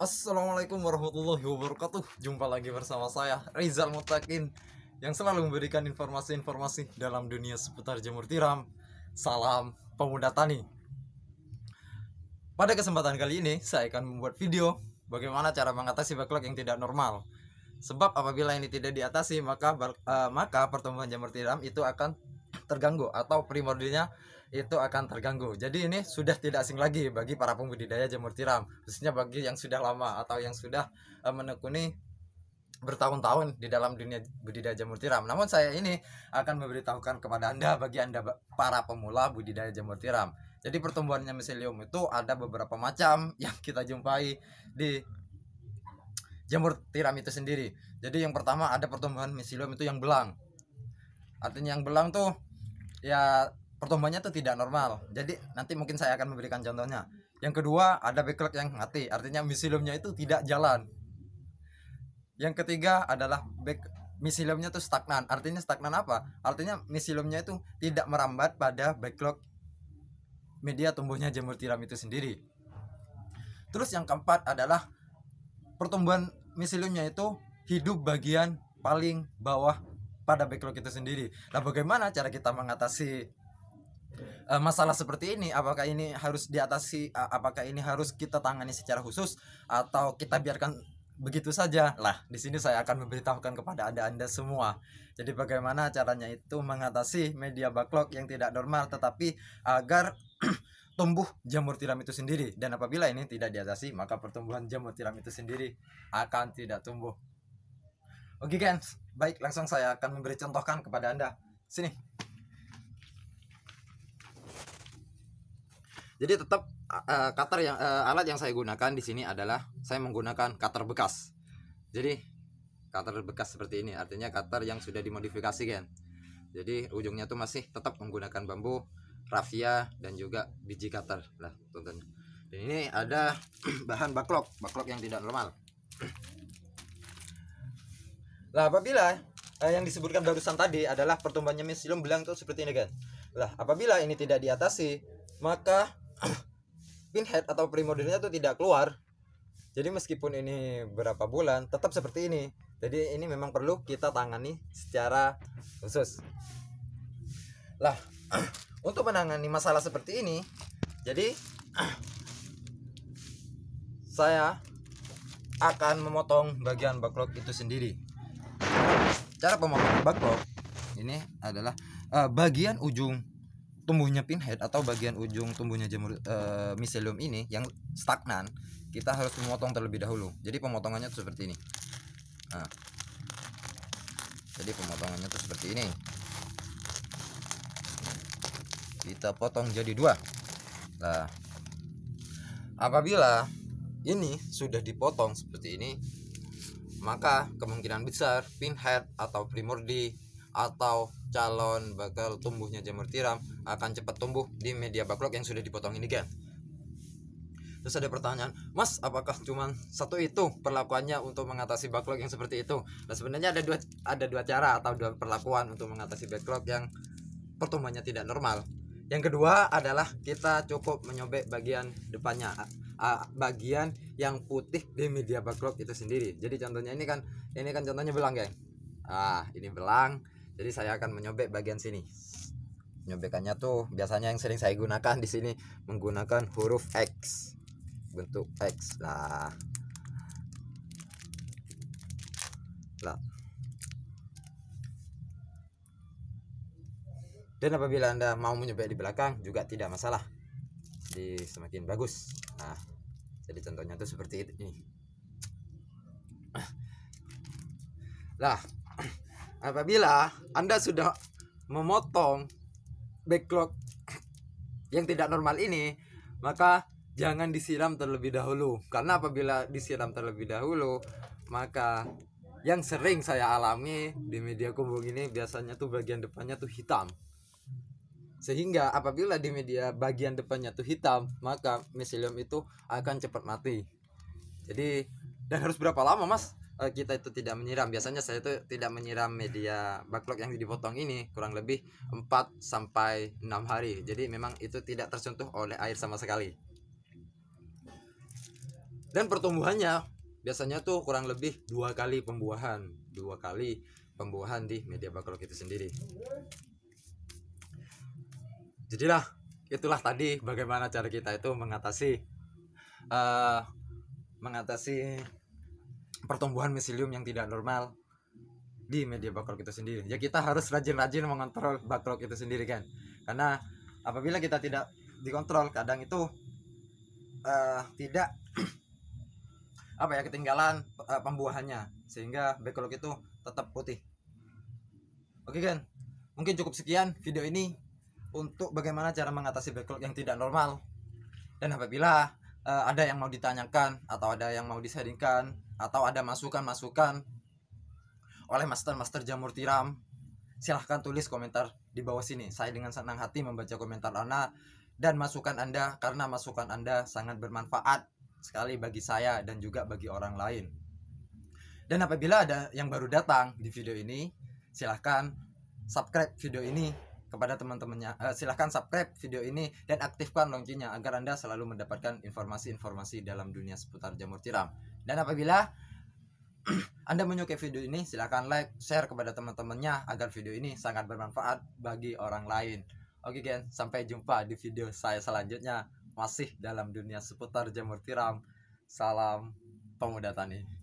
Assalamualaikum warahmatullahi wabarakatuh Jumpa lagi bersama saya Rizal Mutakin Yang selalu memberikan informasi-informasi dalam dunia seputar jamur tiram Salam pemuda tani Pada kesempatan kali ini saya akan membuat video Bagaimana cara mengatasi backlog yang tidak normal Sebab apabila ini tidak diatasi maka uh, maka pertumbuhan jamur tiram itu akan terganggu atau primordinya itu akan terganggu. Jadi ini sudah tidak asing lagi bagi para pembudidaya jamur tiram, khususnya bagi yang sudah lama atau yang sudah eh, menekuni bertahun-tahun di dalam dunia budidaya jamur tiram. Namun saya ini akan memberitahukan kepada Anda bagi Anda para pemula budidaya jamur tiram. Jadi pertumbuhannya miselium itu ada beberapa macam yang kita jumpai di jamur tiram itu sendiri. Jadi yang pertama ada pertumbuhan miselium itu yang belang. Artinya yang belang tuh ya pertumbuhannya itu tidak normal. Jadi nanti mungkin saya akan memberikan contohnya. Yang kedua ada backlog yang mati, artinya misiliumnya itu tidak jalan. Yang ketiga adalah back misiliumnya itu stagnan. Artinya stagnan apa? Artinya misiliumnya itu tidak merambat pada backlog media tumbuhnya jamur tiram itu sendiri. Terus yang keempat adalah pertumbuhan misiliumnya itu hidup bagian paling bawah pada backlog itu sendiri. Nah, bagaimana cara kita mengatasi uh, masalah seperti ini? Apakah ini harus diatasi? Uh, apakah ini harus kita tangani secara khusus atau kita biarkan begitu saja? Lah, di sini saya akan memberitahukan kepada Anda-anda semua. Jadi bagaimana caranya itu mengatasi media backlog yang tidak normal tetapi agar tumbuh jamur tiram itu sendiri dan apabila ini tidak diatasi maka pertumbuhan jamur tiram itu sendiri akan tidak tumbuh Oke okay, guys, baik langsung saya akan memberi contohkan kepada Anda. Sini. Jadi tetap uh, cutter yang uh, alat yang saya gunakan di sini adalah saya menggunakan cutter bekas. Jadi cutter bekas seperti ini artinya cutter yang sudah dimodifikasi kan. Jadi ujungnya tuh masih tetap menggunakan bambu, rafia dan juga biji cutter lah tonton. Dan ini ada bahan baklok, baklok yang tidak normal. Lah apabila eh, yang disebutkan barusan tadi adalah pertumbuhannya mesilum belang itu seperti ini kan. Lah apabila ini tidak diatasi maka pinhead atau primordialnya itu tidak keluar. Jadi meskipun ini berapa bulan tetap seperti ini. Jadi ini memang perlu kita tangani secara khusus. Lah untuk menangani masalah seperti ini jadi saya akan memotong bagian baklok itu sendiri cara pemotongan bakpao ini adalah uh, bagian ujung tumbuhnya pinhead atau bagian ujung tumbuhnya jamur uh, eh, miselium ini yang stagnan kita harus memotong terlebih dahulu jadi pemotongannya tuh seperti ini nah, jadi pemotongannya tuh seperti ini kita potong jadi dua nah apabila ini sudah dipotong seperti ini maka kemungkinan besar pinhead atau primordi atau calon bakal tumbuhnya jamur tiram akan cepat tumbuh di media baklok yang sudah dipotong ini kan terus ada pertanyaan mas apakah cuma satu itu perlakuannya untuk mengatasi backlog yang seperti itu nah sebenarnya ada dua ada dua cara atau dua perlakuan untuk mengatasi backlog yang pertumbuhannya tidak normal yang kedua adalah kita cukup menyobek bagian depannya uh, bagian yang putih di media backlog itu sendiri jadi contohnya ini kan ini kan contohnya belang geng ah ini belang jadi saya akan menyobek bagian sini nyobekannya tuh biasanya yang sering saya gunakan di sini menggunakan huruf X bentuk X lah lah dan apabila anda mau menyobek di belakang juga tidak masalah semakin bagus nah jadi contohnya tuh seperti ini. Nah, lah apabila anda sudah memotong backlog yang tidak normal ini maka jangan disiram terlebih dahulu karena apabila disiram terlebih dahulu maka yang sering saya alami di media kubung ini biasanya tuh bagian depannya tuh hitam sehingga apabila di media bagian depannya tuh hitam, maka miselium itu akan cepat mati. Jadi dan harus berapa lama, Mas? Eh, kita itu tidak menyiram biasanya saya itu tidak menyiram media backlog yang dipotong ini kurang lebih 4 sampai 6 hari jadi memang itu tidak tersentuh oleh air sama sekali dan pertumbuhannya biasanya tuh kurang lebih dua kali pembuahan dua kali pembuahan di media backlog itu sendiri jadilah itulah tadi bagaimana cara kita itu mengatasi uh, mengatasi pertumbuhan misilium yang tidak normal di media baklok itu sendiri ya kita harus rajin-rajin mengontrol baklok itu sendiri kan karena apabila kita tidak dikontrol kadang itu uh, tidak apa ya ketinggalan uh, pembuahannya sehingga backlog itu tetap putih oke kan mungkin cukup sekian video ini untuk bagaimana cara mengatasi backlog yang tidak normal. Dan apabila uh, ada yang mau ditanyakan atau ada yang mau disaringkan atau ada masukan-masukan oleh master-master Jamur Tiram, silahkan tulis komentar di bawah sini. Saya dengan senang hati membaca komentar Anda dan masukan Anda karena masukan Anda sangat bermanfaat sekali bagi saya dan juga bagi orang lain. Dan apabila ada yang baru datang di video ini, silahkan subscribe video ini kepada teman-temannya uh, silahkan subscribe video ini dan aktifkan loncengnya agar anda selalu mendapatkan informasi-informasi dalam dunia seputar jamur tiram dan apabila anda menyukai video ini silahkan like share kepada teman-temannya agar video ini sangat bermanfaat bagi orang lain oke gen sampai jumpa di video saya selanjutnya masih dalam dunia seputar jamur tiram salam pemuda tani